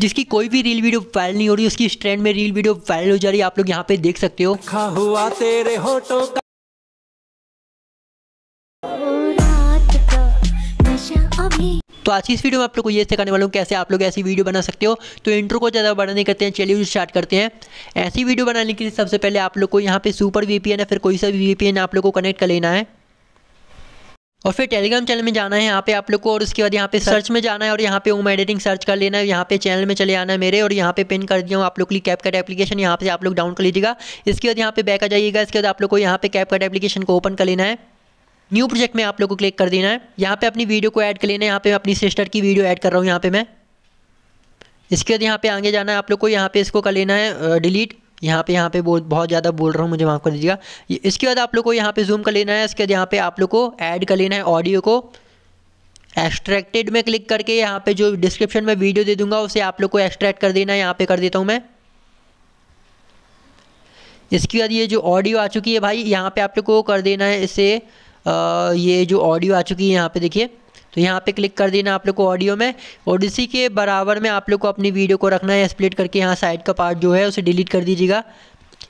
जिसकी कोई भी रील वीडियो वायरल नहीं हो रही उसकी ट्रेंड में रील वीडियो वायरल हो जा रही है आप लोग यहाँ पे देख सकते हो हुआ तेरे होटो का तो आज की इस वीडियो में आप लोग को ये सिखाने वाला हूँ कैसे आप लोग ऐसी वीडियो बना सकते हो तो इंट्रो को ज़्यादा बड़ा नहीं करते हैं चलिए स्टार्ट करते हैं ऐसी वीडियो बनाने के लिए सबसे पहले आप लोग को यहाँ पे सुपर वीपीएन या फिर कोई सा भी वीपीएन आप लोग को कनेक्ट कर लेना है और फिर टेलीग्राम चैनल में जाना है यहाँ पे आप लोग को और उसके बाद यहाँ पे सर्च में जाना है और यहाँ पे ओम एडिटिंग सर्च कर लेना है यहाँ पे चैनल में चले आना है मेरे और यहाँ पे पिन कर दिया हूँ आप लोग के लिए कैप कट एप्लीकेशन यहाँ पे आप लोग डाउन कर लीजिएगा इसके बाद यहाँ पे बैक आ जाइएगा इसके बाद आप लोग को यहाँ पे कैप कट एप्लीकेशन को ओपन कर लेना है न्यू प्रोजेक्ट में आप लोग को क्लिक कर देना है यहाँ पे अपनी वीडियो को ऐड कर लेना है यहाँ पे अपनी सिस्टर की वीडियो ऐड कर रहा हूँ यहाँ पे मैं इसके बाद यहाँ पे आगे जाना है आप लोग को यहाँ पे इसको कर लेना है डिलीट यहाँ पे यहाँ पे बहुत बहुत ज़्यादा बोल रहा हूँ मुझे माफ़ कर दीजिएगा इसके बाद आप लोग को यहाँ पे जूम कर लेना है इसके बाद यहाँ पे आप लोग को ऐड कर लेना है ऑडियो को एक्सट्रैक्टेड में क्लिक करके यहाँ पे जो डिस्क्रिप्शन में वीडियो दे दूंगा उसे आप लोग को एक्सट्रैक्ट कर देना है यहाँ पे कर देता हूँ मैं इसके बाद ये जो ऑडियो आ चुकी है भाई यहाँ पे आप लोग को कर देना है इसे आ, ये जो ऑडियो आ चुकी है यहाँ पे देखिए तो यहाँ पे क्लिक कर देना आप लोग को ऑडियो में और इसी के बराबर में आप लोग को अपनी वीडियो को रखना है स्प्लिट करके यहाँ साइड का पार्ट जो है उसे डिलीट कर दीजिएगा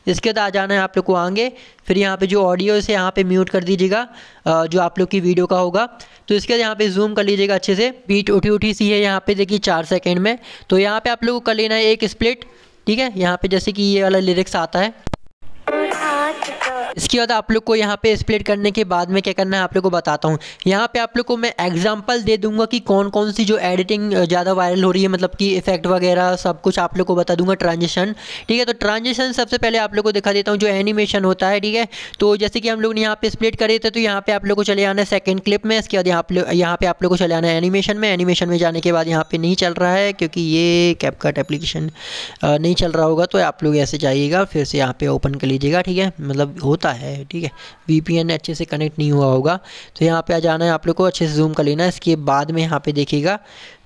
इसके बाद आ जाना है आप लोग को आगे फिर यहाँ पे जो ऑडियो है यहाँ पे म्यूट कर दीजिएगा जो आप लोग की वीडियो का होगा तो इसके बाद यहाँ पे जूम कर लीजिएगा अच्छे से बीट उठी उठी सी है यहाँ पे देखिए चार सेकेंड में तो यहाँ पे आप लोग को कर लेना है एक स्प्लिट ठीक है यहाँ पे जैसे कि ये वाला लिरिक्स आता है इसके बाद आप लोग को यहाँ पे स्प्लिट करने के बाद में क्या करना है आप लोग को बताता हूँ यहाँ पे आप लोग को मैं एग्जांपल दे दूंगा कि कौन कौन सी जो एडिटिंग ज़्यादा वायरल हो रही है मतलब कि इफेक्ट वगैरह सब कुछ आप लोग को बता दूंगा ट्रांजेक्शन ठीक है तो ट्रांजेक्शन सबसे पहले आप लोग को दिखा देता हूँ जो एनिमेशन होता है ठीक है तो जैसे कि हम लोग ने यहाँ पे स्प्लिट करे थे तो यहाँ पे आप लोग को चले आना है सेकेंड क्लिप में इसके बाद यहाँ यहाँ पे आप लोग को चले आना है एनिमेशन में एनिमेशन में जाने के बाद यहाँ पे नहीं चल रहा है क्योंकि ये कैपकट एप्लीकेशन नहीं चल रहा होगा तो आप लोग ऐसे जाइएगा फिर से यहाँ पे ओपन कर लीजिएगा ठीक है मतलब होता है ठीक है वीपीएन अच्छे से कनेक्ट नहीं हुआ होगा तो यहाँ पे आ जाना है आप लोग को अच्छे से जूम कर लेना इसके बाद में यहाँ पे देखिएगा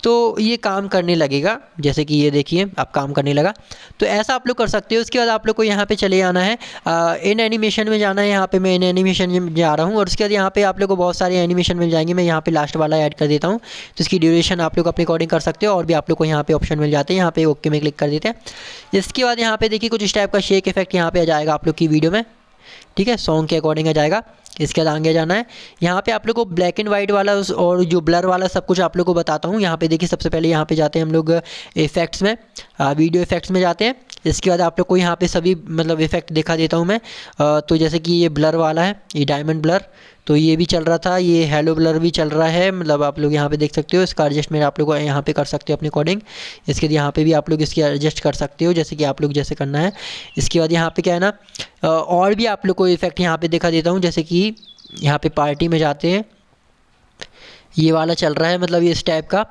तो ये काम करने लगेगा जैसे कि ये देखिए आप काम करने लगा तो ऐसा आप लोग कर सकते हो उसके बाद आप लोग को यहाँ पे चले आना है इन एनिमेशन में जाना है यहाँ पे मैं इन एनिमेशन में जा रहा हूँ और उसके बाद यहाँ पे आप लोग को बहुत सारे एनिमेशन मिल जाएंगे मैं यहाँ पे लास्ट वाला ऐड कर देता हूँ तो इसकी ड्यूरेशन आप लोग अपने अकॉर्डिंग कर सकते हो और भी आप लोग को यहाँ पे ऑप्शन मिल जाते हैं यहाँ पे ओके में क्लिक कर देते हैं इसके बाद यहाँ पे देखिए कुछ इस टाइप का शेक इफेक्ट यहाँ पे आ जाएगा आप लोग की वीडियो में ठीक है सॉन्ग के अकॉर्डिंग आ जाएगा इसके बाद आगे जाना है यहाँ पे आप लोग को ब्लैक एंड वाइट वाला और जो ब्लर वाला सब कुछ आप लोग को बताता हूँ यहाँ पे देखिए सबसे पहले यहाँ पे जाते हैं हम लोग इफेक्ट्स में वीडियो इफेक्ट्स में जाते हैं इसके बाद आप लोग को यहाँ पे सभी मतलब इफेक्ट दिखा देता हूँ मैं आ, तो जैसे कि ये ब्लर वाला है ये डायमंड ब्लर तो ये भी चल रहा था ये हेलो ब्लर भी चल रहा है मतलब आप लोग यहाँ पे देख सकते हो इसका एडजस्टमेंट आप लोग यहाँ पे कर सकते हो अपने अकॉर्डिंग इसके यहाँ पे भी आप लोग इसकी एडजस्ट कर सकते हो जैसे कि आप लोग जैसे करना है इसके बाद यहाँ पे क्या है ना और भी आप लोग को इफेक्ट यहाँ पर दिखा देता हूँ जैसे कि यहाँ पर पार्टी में जाते हैं ये वाला चल रहा है मतलब ये इस टाइप का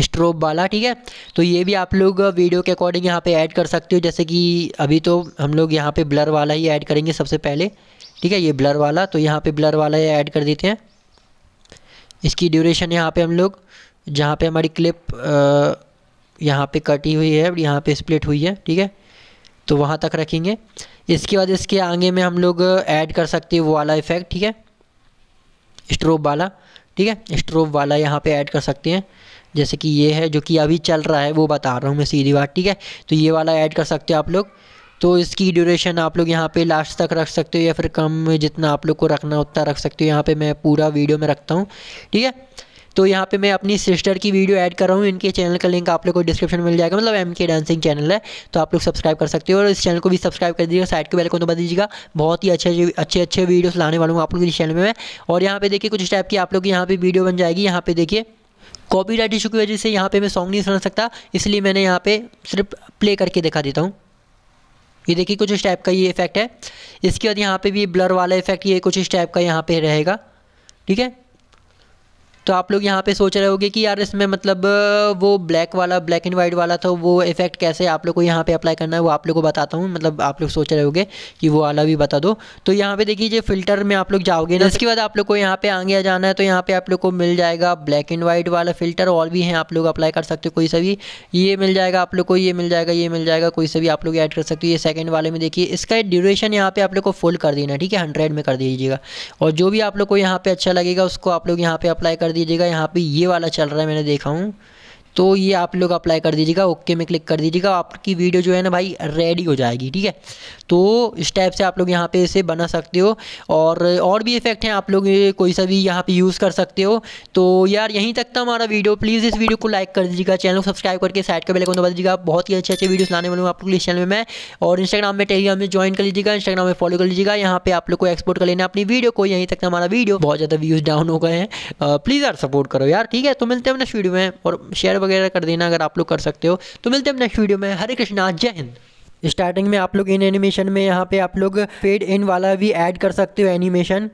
स्ट्रोब वाला ठीक है तो ये भी आप लोग वीडियो के अकॉर्डिंग यहाँ पे ऐड कर सकते हो जैसे कि अभी तो हम लोग यहाँ पे ब्लर वाला ही ऐड करेंगे सबसे पहले ठीक है ये ब्लर वाला तो यहाँ पे ब्लर वाला ही ऐड कर देते हैं इसकी ड्यूरेशन यहाँ पे हम लोग जहाँ पे हमारी क्लिप यहाँ पे कटी हुई है यहाँ पर स्प्लिट हुई है ठीक है तो वहाँ तक रखेंगे इसके बाद इसके आगे में हम लोग ऐड कर सकते हैं वो वाला इफ़ेक्ट ठीक है स्ट्रोब वाला ठीक है स्ट्रोव वाला यहाँ पे ऐड कर सकते हैं जैसे कि ये है जो कि अभी चल रहा है वो बता रहा हूँ मैं सीधी बात ठीक है तो ये वाला ऐड कर सकते हो आप लोग तो इसकी ड्यूरेशन आप लोग यहाँ पे लास्ट तक रख सकते हो या फिर कम जितना आप लोग को रखना उतना रख सकते हो यहाँ पे मैं पूरा वीडियो में रखता हूँ ठीक है तो यहाँ पे मैं अपनी सिस्टर की वीडियो ऐड कर रहा हूँ इनके चैनल का लिंक आप लोग को डिस्क्रिप्शन मिल जाएगा मतलब एम के डांसिंग चैनल है तो आप लोग सब्सक्राइब कर सकते हो और इस चैनल को भी सब्सक्राइब कर दीजिएगा साइड के बेल को दबा दीजिएगा बहुत ही अच्छे अच्छे अच्छे वीडियोस लाने वाला हूँ आप लोग इस चैनल में और यहाँ पे देखिए कुछ टाइप की आप लोग यहाँ पर वीडियो बन जाएगी यहाँ पे देखिए कॉपी राइट इशू की वजह से यहाँ पर मैं सॉन्ग नहीं सुना सकता इसलिए मैंने यहाँ पर सिर्फ प्ले करके दिखा देता हूँ ये देखिए कुछ इस टाइप का ये इफेक्ट है इसके बाद यहाँ पे भी ब्लर वाला इफेक्ट ये कुछ इस टाइप का यहाँ पे रहेगा ठीक है तो आप लोग यहाँ पे सोच रहे होगे कि यार इसमें मतलब वो ब्लैक वाला ब्लैक एंड वाइट वाला था वो इफेक्ट कैसे आप लोग को यहाँ पे अप्लाई करना है वो आप लोग को बताता हूँ मतलब आप लोग सोच रहे होगे कि वो वाला भी बता दो तो यहाँ पे देखिए फिल्टर में आप लोग जाओगे ना इसके बाद आप लोग को यहाँ पे आगे जाना है तो यहाँ पे आप लोग को मिल जाएगा ब्लैक एंड वाइट वाला फिल्टर और भी हैं आप लोग अप्लाई कर सकते हो कोई सभी ये मिल जाएगा आप लोग को ये मिल जाएगा ये मिल जाएगा कोई सभी आप लोग ऐड कर सकते हो ये सेकंड वाले में देखिए इसका ड्यूरेशन यहाँ पे आप लोग को फुल कर देना ठीक है हंड्रेड में कर दीजिएगा और जो भी आप लोग को यहाँ पे अच्छा लगेगा उसको आप लोग यहाँ पे अप्लाई कर कर दीजिएगा यहाँ पे ये वाला चल रहा है मैंने देखा हूँ तो ये आप लोग अप्लाई कर दीजिएगा ओके में क्लिक कर दीजिएगा आपकी वीडियो जो है ना भाई रेडी हो जाएगी ठीक है तो इस टाइप से आप लोग यहाँ पे इसे बना सकते हो और और भी इफेक्ट हैं आप लोग कोई सा भी यहाँ पे यूज़ कर सकते हो तो यार यहीं तक था हमारा वीडियो प्लीज़ इस वीडियो को लाइक कर दीजिएगा चैनल को सब्सक्राइब करके साइड का बेलाइकन दबा दीजिएगा बहुत ही अच्छे अच्छे वीडियो लाने वाले आप लोग इस चैनल में मैं और इंस्टाग्राम में टेलीग्राम में ज्वाइन कर लीजिएगा इंस्टाग्राम में फॉलो कर लीजिएगा यहाँ पे आप लोग को एक्सपोर्ट कर लेना अपनी वीडियो को यहीं तक हमारा वीडियो बहुत ज़्यादा व्यूज़ डाउन हो गए हैं प्लीज़ यार सपोर्ट करो यार ठीक है तो मिलते हैं अपने वीडियो में और शेयर वगैरह कर देना अगर आप लोग कर सकते हो तो मिलते हैं नेक्स्ट वीडियो में हरे कृष्णा जय हिंद स्टार्टिंग में आप लोग इन एनिमेशन में यहाँ पे आप लोग फेड इन वाला भी ऐड कर सकते हो एनिमेशन